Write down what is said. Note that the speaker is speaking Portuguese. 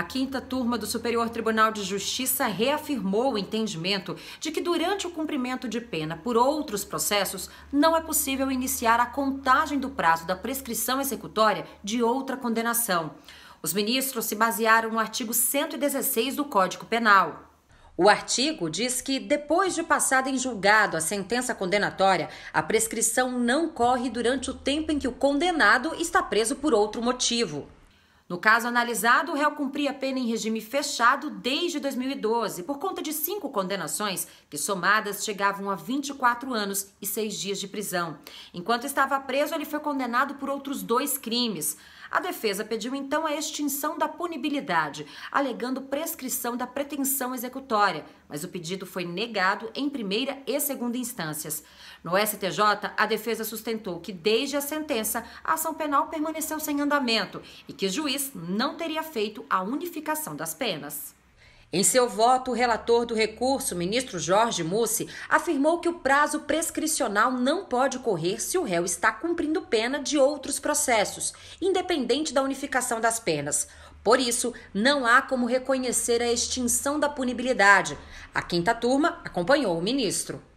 A quinta turma do Superior Tribunal de Justiça reafirmou o entendimento de que, durante o cumprimento de pena por outros processos, não é possível iniciar a contagem do prazo da prescrição executória de outra condenação. Os ministros se basearam no artigo 116 do Código Penal. O artigo diz que, depois de passada em julgado a sentença condenatória, a prescrição não corre durante o tempo em que o condenado está preso por outro motivo. No caso analisado, o réu cumpria pena em regime fechado desde 2012, por conta de cinco condenações, que somadas chegavam a 24 anos e seis dias de prisão. Enquanto estava preso, ele foi condenado por outros dois crimes. A defesa pediu então a extinção da punibilidade, alegando prescrição da pretensão executória, mas o pedido foi negado em primeira e segunda instâncias. No STJ, a defesa sustentou que desde a sentença a ação penal permaneceu sem andamento e que o juiz juiz não teria feito a unificação das penas. Em seu voto, o relator do recurso, ministro Jorge Mussi, afirmou que o prazo prescricional não pode correr se o réu está cumprindo pena de outros processos, independente da unificação das penas. Por isso, não há como reconhecer a extinção da punibilidade. A quinta turma acompanhou o ministro.